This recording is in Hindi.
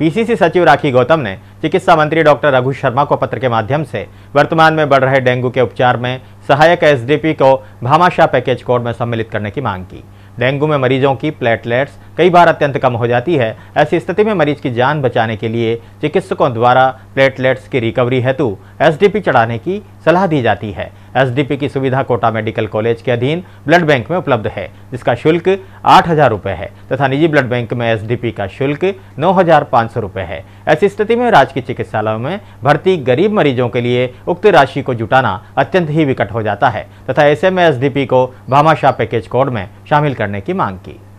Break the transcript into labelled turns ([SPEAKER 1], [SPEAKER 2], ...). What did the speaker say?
[SPEAKER 1] पीसीसी सचिव राखी गौतम ने चिकित्सा मंत्री डॉक्टर रघु शर्मा को पत्र के माध्यम से वर्तमान में बढ़ रहे डेंगू के उपचार में सहायक एसडीपी को भामाशाह पैकेज कोड में सम्मिलित करने की मांग की डेंगू में मरीजों की प्लेटलेट्स कई बार अत्यंत कम हो जाती है ऐसी स्थिति में मरीज की जान बचाने के लिए चिकित्सकों द्वारा प्लेटलेट्स की रिकवरी हेतु एसडीपी चढ़ाने की सलाह दी जाती है एसडीपी की सुविधा कोटा मेडिकल कॉलेज के अधीन ब्लड बैंक में उपलब्ध है जिसका शुल्क आठ हजार रुपये है तथा निजी ब्लड बैंक में एसडीपी का शुल्क नौ हजार पाँच सौ रुपये है ऐसी स्थिति में राजकीय चिकित्सालयों में भर्ती गरीब मरीजों के लिए उक्त राशि को जुटाना अत्यंत ही विकट हो जाता है तथा ऐसे में एसडीपी को भामाशाह पैकेज कोड में शामिल करने की मांग की